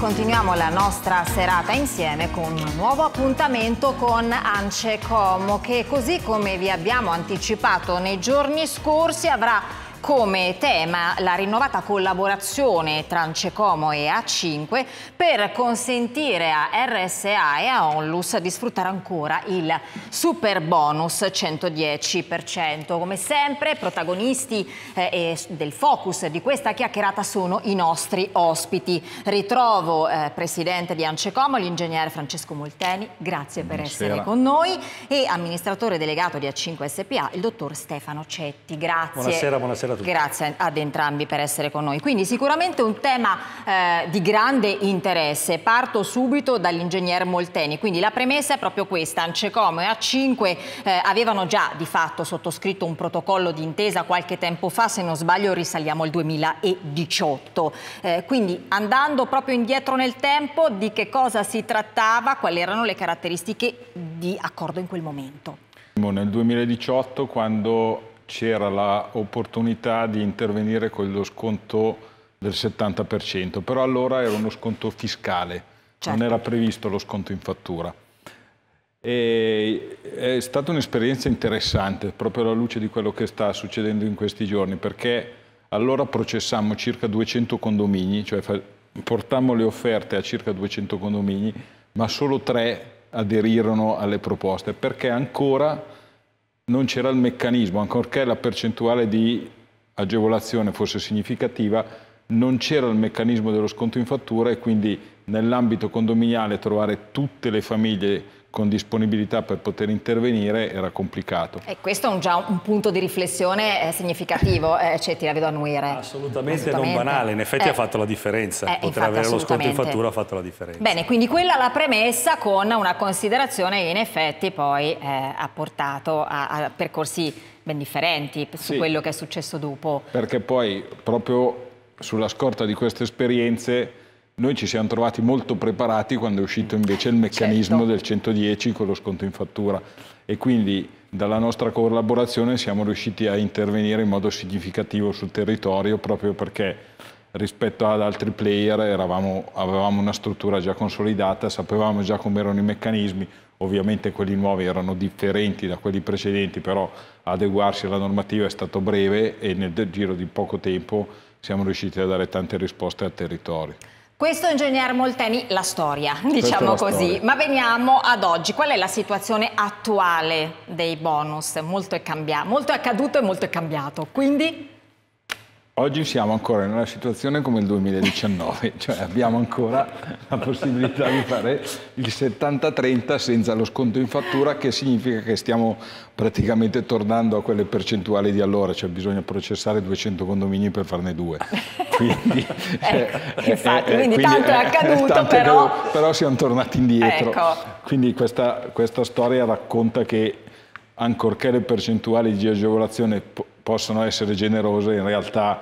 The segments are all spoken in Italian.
Continuiamo la nostra serata insieme con un nuovo appuntamento con Ance Como che così come vi abbiamo anticipato nei giorni scorsi avrà come tema la rinnovata collaborazione tra Ancecomo e A5 per consentire a RSA e a Onlus di sfruttare ancora il super bonus 110%. Come sempre protagonisti eh, del focus di questa chiacchierata sono i nostri ospiti. Ritrovo eh, presidente di Ancecomo, l'ingegnere Francesco Molteni, grazie per Buonasera. essere con noi e amministratore delegato di A5 SPA, il dottor Stefano Cetti. Grazie. Buonasera, buonasera buonasera a tutti. Grazie ad entrambi per essere con noi. Quindi sicuramente un tema eh, di grande interesse. Parto subito dall'ingegner Molteni. Quindi la premessa è proprio questa. Ancecomo e A5 eh, avevano già di fatto sottoscritto un protocollo di intesa qualche tempo fa, se non sbaglio risaliamo al 2018. Eh, quindi andando proprio indietro nel tempo, di che cosa si trattava, quali erano le caratteristiche di accordo in quel momento? Nel 2018 quando c'era l'opportunità di intervenire con lo sconto del 70%, però allora era uno sconto fiscale, certo. non era previsto lo sconto in fattura. E è stata un'esperienza interessante, proprio alla luce di quello che sta succedendo in questi giorni, perché allora processammo circa 200 condomini, cioè portammo le offerte a circa 200 condomini, ma solo tre aderirono alle proposte, perché ancora non c'era il meccanismo, ancorché la percentuale di agevolazione fosse significativa, non c'era il meccanismo dello sconto in fattura e quindi nell'ambito condominiale trovare tutte le famiglie con disponibilità per poter intervenire era complicato. E questo è già un punto di riflessione eh, significativo, eh, cioè, ti la vedo annuire. Assolutamente, assolutamente. non banale, in effetti eh, ha fatto la differenza, eh, poter avere lo sconto in fattura ha fatto la differenza. Bene, quindi quella la premessa con una considerazione che in effetti poi eh, ha portato a, a, percorsi ben differenti su sì, quello che è successo dopo. Perché poi proprio sulla scorta di queste esperienze noi ci siamo trovati molto preparati quando è uscito invece il meccanismo certo. del 110 con lo sconto in fattura e quindi dalla nostra collaborazione siamo riusciti a intervenire in modo significativo sul territorio proprio perché rispetto ad altri player eravamo, avevamo una struttura già consolidata, sapevamo già come erano i meccanismi, ovviamente quelli nuovi erano differenti da quelli precedenti, però adeguarsi alla normativa è stato breve e nel giro di poco tempo siamo riusciti a dare tante risposte al territorio. Questo ingegner Molteni, la storia, diciamo la così. Storia. Ma veniamo ad oggi. Qual è la situazione attuale dei bonus? Molto è, molto è accaduto e molto è cambiato. Quindi? Oggi siamo ancora in una situazione come il 2019, cioè abbiamo ancora la possibilità di fare il 70-30 senza lo sconto in fattura, che significa che stiamo praticamente tornando a quelle percentuali di allora, cioè bisogna processare 200 condomini per farne due quindi, cioè, ecco, eh, infatti, eh, quindi, quindi tanto è eh, accaduto, tanto però... È però siamo tornati indietro. Ecco. Quindi questa, questa storia racconta che ancorché le percentuali di agevolazione po- possono essere generose, in realtà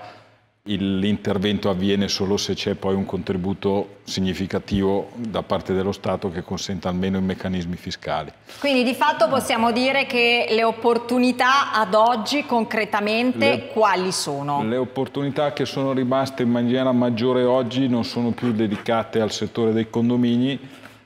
l'intervento avviene solo se c'è poi un contributo significativo da parte dello Stato che consenta almeno i meccanismi fiscali. Quindi di fatto possiamo dire che le opportunità ad oggi concretamente le, quali sono? Le opportunità che sono rimaste in maniera maggiore oggi non sono più dedicate al settore dei condomini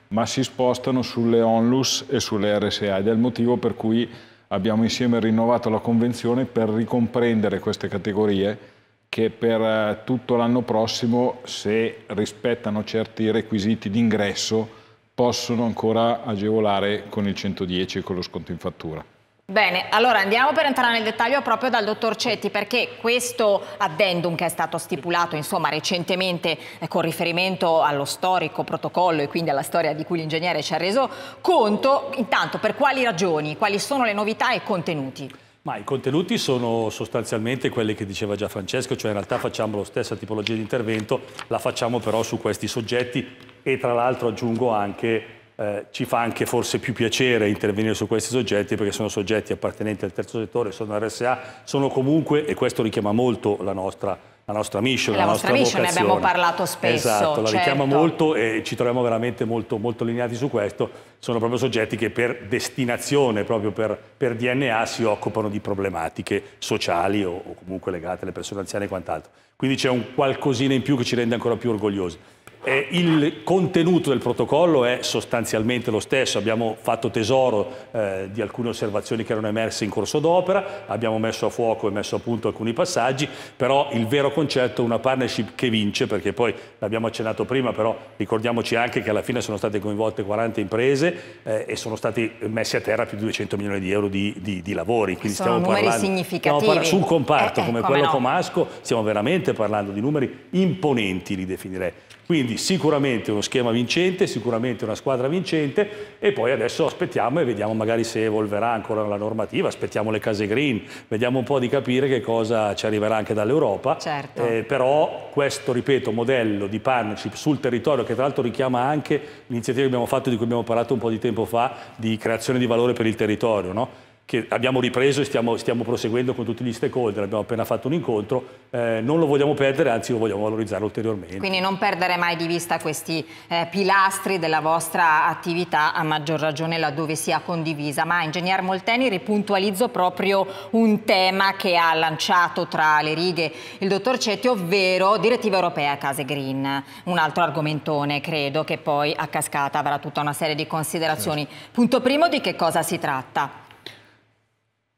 ma si spostano sulle onlus e sulle RSA ed è il motivo per cui abbiamo insieme rinnovato la convenzione per ricomprendere queste categorie che per eh, tutto l'anno prossimo, se rispettano certi requisiti di ingresso, possono ancora agevolare con il 110 e con lo sconto in fattura. Bene, allora andiamo per entrare nel dettaglio proprio dal dottor Cetti perché questo addendum che è stato stipulato insomma, recentemente eh, con riferimento allo storico protocollo e quindi alla storia di cui l'ingegnere ci ha reso conto, intanto per quali ragioni, quali sono le novità e contenuti? Ma i contenuti sono sostanzialmente quelli che diceva già Francesco, cioè in realtà facciamo la stessa tipologia di intervento, la facciamo però su questi soggetti e tra l'altro aggiungo anche eh, ci fa anche forse più piacere intervenire su questi soggetti perché sono soggetti appartenenti al terzo settore, sono RSA, sono comunque, e questo richiama molto la nostra, la nostra mission, la, la nostra mission, vocazione. ne abbiamo parlato spesso. Esatto, la richiama certo. molto e ci troviamo veramente molto, molto lineati su questo, sono proprio soggetti che per destinazione, proprio per, per DNA, si occupano di problematiche sociali o, o comunque legate alle persone anziane e quant'altro. Quindi c'è un qualcosina in più che ci rende ancora più orgogliosi. Eh, il contenuto del protocollo è sostanzialmente lo stesso, abbiamo fatto tesoro eh, di alcune osservazioni che erano emerse in corso d'opera, abbiamo messo a fuoco e messo a punto alcuni passaggi, però il vero concetto è una partnership che vince, perché poi l'abbiamo accennato prima, però ricordiamoci anche che alla fine sono state coinvolte 40 imprese eh, e sono stati messi a terra più di 200 milioni di euro di, di, di lavori. Quindi sono stiamo numeri parlando, significativi. Parla su un comparto eh, come, come ecco, quello no. comasco stiamo veramente parlando di numeri imponenti, li definirei. Quindi sicuramente uno schema vincente, sicuramente una squadra vincente e poi adesso aspettiamo e vediamo magari se evolverà ancora la normativa, aspettiamo le case green, vediamo un po' di capire che cosa ci arriverà anche dall'Europa. Certo. Eh, però questo, ripeto, modello di partnership sul territorio che tra l'altro richiama anche l'iniziativa che abbiamo fatto di cui abbiamo parlato un po' di tempo fa di creazione di valore per il territorio, no? che abbiamo ripreso e stiamo, stiamo, proseguendo con tutti gli stakeholder, abbiamo appena fatto un incontro, eh, non lo vogliamo perdere, anzi lo vogliamo valorizzare ulteriormente. Quindi non perdere mai di vista questi eh, pilastri della vostra attività, a maggior ragione laddove sia condivisa, ma Ingegner Molteni ripuntualizzo proprio un tema che ha lanciato tra le righe il dottor Cetti, ovvero direttiva europea case green, un altro argomentone credo che poi a cascata avrà tutta una serie di considerazioni. Certo. Punto primo di che cosa si tratta?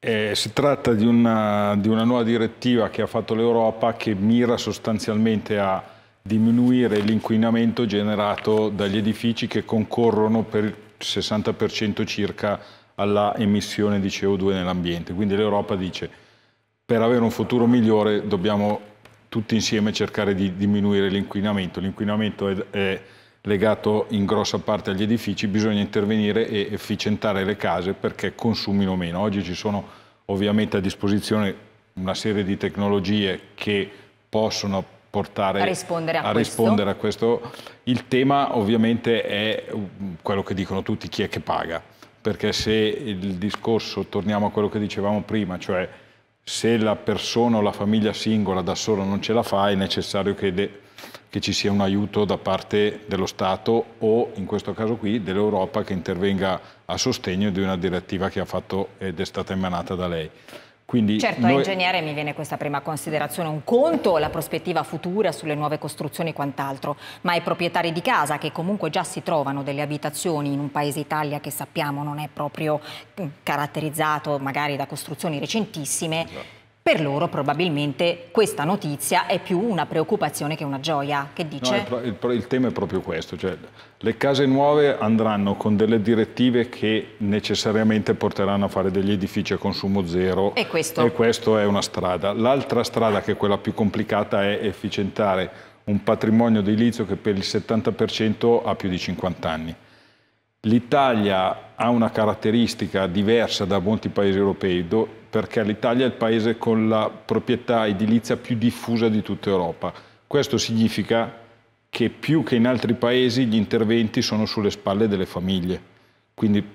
Eh, si tratta di una, di una, nuova direttiva che ha fatto l'Europa che mira sostanzialmente a diminuire l'inquinamento generato dagli edifici che concorrono per il 60% circa alla emissione di CO2 nell'ambiente. Quindi l'Europa dice per avere un futuro migliore dobbiamo tutti insieme cercare di diminuire l'inquinamento. L'inquinamento è, è legato in grossa parte agli edifici, bisogna intervenire e efficientare le case perché consumino meno. Oggi ci sono ovviamente a disposizione una serie di tecnologie che possono portare a rispondere a, a, rispondere questo. a questo. Il tema ovviamente è quello che dicono tutti, chi è che paga, perché se il discorso, torniamo a quello che dicevamo prima, cioè se la persona o la famiglia singola da sola non ce la fa è necessario che che ci sia un aiuto da parte dello Stato o in questo caso qui dell'Europa che intervenga a sostegno di una direttiva che ha fatto ed è stata emanata da lei. Quindi certo, noi... ingegnere mi viene questa prima considerazione, un conto la prospettiva futura sulle nuove costruzioni e quant'altro, ma i proprietari di casa che comunque già si trovano delle abitazioni in un paese Italia che sappiamo non è proprio mm, caratterizzato magari da costruzioni recentissime, esatto per loro probabilmente questa notizia è più una preoccupazione che una gioia. Che dice? No, il, il, il, tema è proprio questo. Cioè, le case nuove andranno con delle direttive che necessariamente porteranno a fare degli edifici a consumo zero. E questo, e questo è una strada. L'altra strada, che è quella più complicata, è efficientare un patrimonio edilizio che per il 70% ha più di 50 anni. L'Italia ha una caratteristica diversa da molti paesi europei perché l'Italia è il paese con la proprietà edilizia più diffusa di tutta Europa. Questo significa che più che in altri paesi gli interventi sono sulle spalle delle famiglie, quindi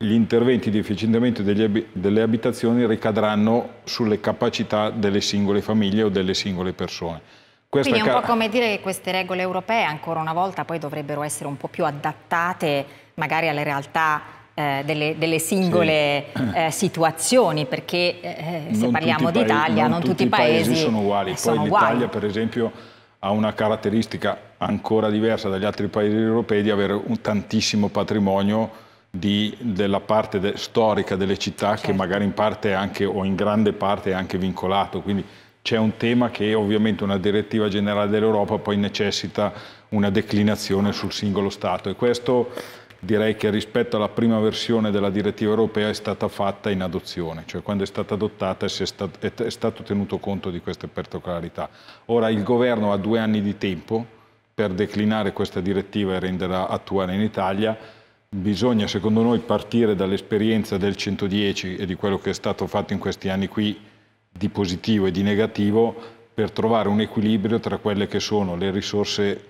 gli interventi di efficientamento delle abitazioni ricadranno sulle capacità delle singole famiglie o delle singole persone. Questa Quindi è un po' come dire che queste regole europee ancora una volta poi dovrebbero essere un po' più adattate magari alle realtà eh, delle, delle, singole sì. eh, situazioni, perché eh, eh se parliamo d'Italia non, non, tutti i paesi, paesi sono uguali. Sono Poi l'Italia per esempio ha una caratteristica ancora diversa dagli altri paesi europei di avere un tantissimo patrimonio di, della parte de, storica delle città certo. che magari in parte anche, o in grande parte è anche vincolato. Quindi c'è un tema che ovviamente una direttiva generale dell'Europa poi necessita una declinazione sul singolo Stato e questo direi che rispetto alla prima versione della direttiva europea è stata fatta in adozione, cioè quando è stata adottata è stato, è stato tenuto conto di queste particolarità. Ora il governo ha due anni di tempo per declinare questa direttiva e renderla attuale in Italia, bisogna secondo noi partire dall'esperienza del 110 e di quello che è stato fatto in questi anni qui di positivo e di negativo per trovare un equilibrio tra quelle che sono le risorse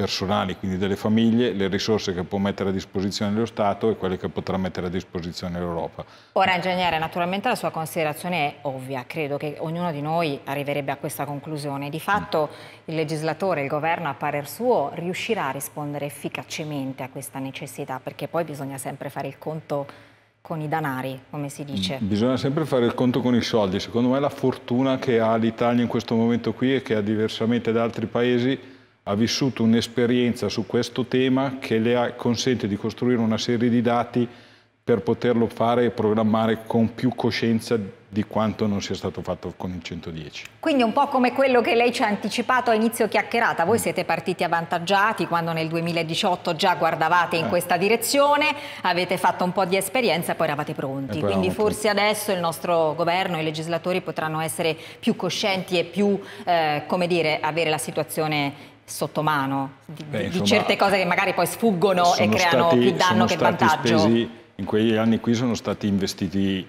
personali, quindi delle famiglie, le risorse che può mettere a disposizione lo Stato e quelle che potrà mettere a disposizione l'Europa. Ora, ingegnere, naturalmente la sua considerazione è ovvia, credo che ognuno di noi arriverebbe a questa conclusione. Di fatto mm. il legislatore, il governo, a parer suo, riuscirà a rispondere efficacemente a questa necessità, perché poi bisogna sempre fare il conto con i danari, come si dice. Mm, bisogna sempre fare il conto con i soldi. Secondo me la fortuna che ha l'Italia in questo momento qui e che ha diversamente da altri paesi ha vissuto un'esperienza su questo tema che le consente di costruire una serie di dati per poterlo fare e programmare con più coscienza di quanto non sia stato fatto con il 110. Quindi un po' come quello che lei ci ha anticipato a inizio chiacchierata, voi siete partiti avvantaggiati quando nel 2018 già guardavate in eh. questa direzione, avete fatto un po' di esperienza e poi eravate pronti, poi quindi forse pronti. adesso il nostro governo e i legislatori potranno essere più coscienti e più, eh, come dire, avere la situazione sotto mano di, Beh, insomma, di, certe cose che magari poi sfuggono e creano stati, più danno che vantaggio. Spesi, in quegli anni qui sono stati investiti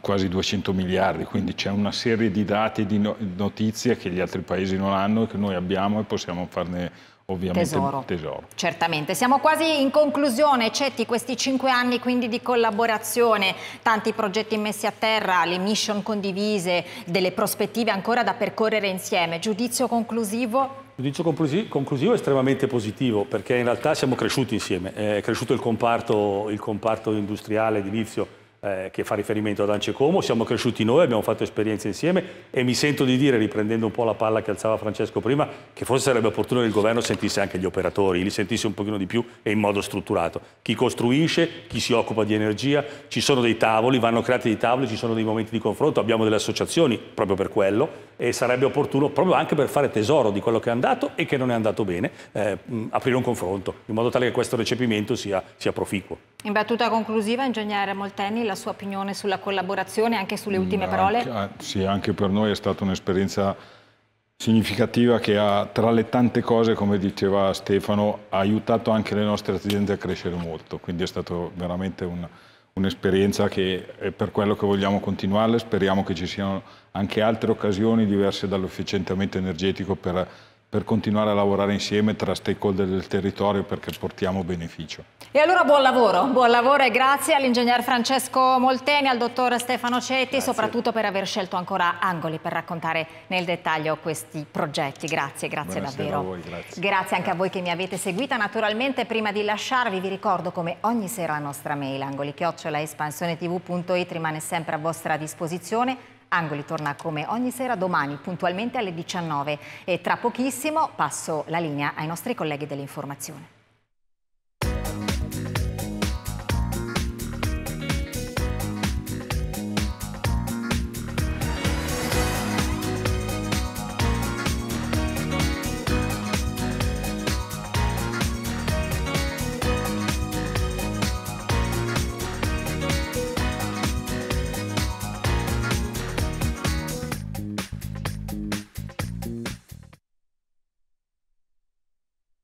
quasi 200 miliardi, quindi c'è una serie di dati, di notizie che gli altri paesi non hanno e che noi abbiamo e possiamo farne ovviamente tesoro. tesoro. Certamente, siamo quasi in conclusione, eccetti questi cinque anni quindi di collaborazione, tanti progetti messi a terra, le mission condivise, delle prospettive ancora da percorrere insieme, giudizio conclusivo? Giudizio conclusivo è estremamente positivo perché in realtà siamo cresciuti insieme, è cresciuto il comparto, il comparto industriale edilizio eh, che fa riferimento ad Ance Como, siamo cresciuti noi, abbiamo fatto esperienze insieme e mi sento di dire, riprendendo un po' la palla che alzava Francesco prima, che forse sarebbe opportuno che il governo sentisse anche gli operatori, li sentisse un pochino di più e in modo strutturato. Chi costruisce, chi si occupa di energia, ci sono dei tavoli, vanno creati dei tavoli, ci sono dei momenti di confronto, abbiamo delle associazioni proprio per quello e sarebbe opportuno proprio anche per fare tesoro di quello che è andato e che non è andato bene, eh, aprire un confronto in modo tale che questo recepimento sia, sia proficuo. In battuta conclusiva, ingegnere Molteni, la sua opinione sulla collaborazione, anche sulle ultime mm, parole? Anche, ah, sì, anche per noi è stata un'esperienza significativa che ha, tra le tante cose, come diceva Stefano, ha aiutato anche le nostre aziende a crescere molto, quindi è stata veramente un'esperienza che è per quello che vogliamo continuare, speriamo che ci siano anche altre occasioni diverse dall'efficientamento energetico per per continuare a lavorare insieme tra stakeholder del territorio perché portiamo beneficio. E allora buon lavoro, buon lavoro e grazie all'ingegner Francesco Molteni, al dottor Stefano Cetti, grazie. soprattutto per aver scelto ancora Angoli per raccontare nel dettaglio questi progetti. Grazie, grazie Buonasera davvero. Voi, grazie. grazie anche a voi che mi avete seguita. Naturalmente prima di lasciarvi vi ricordo come ogni sera la nostra mail angolichiocciolaespansionetv.it rimane sempre a vostra disposizione Angoli torna come ogni sera domani puntualmente alle 19 e tra pochissimo passo la linea ai nostri colleghi dell'informazione.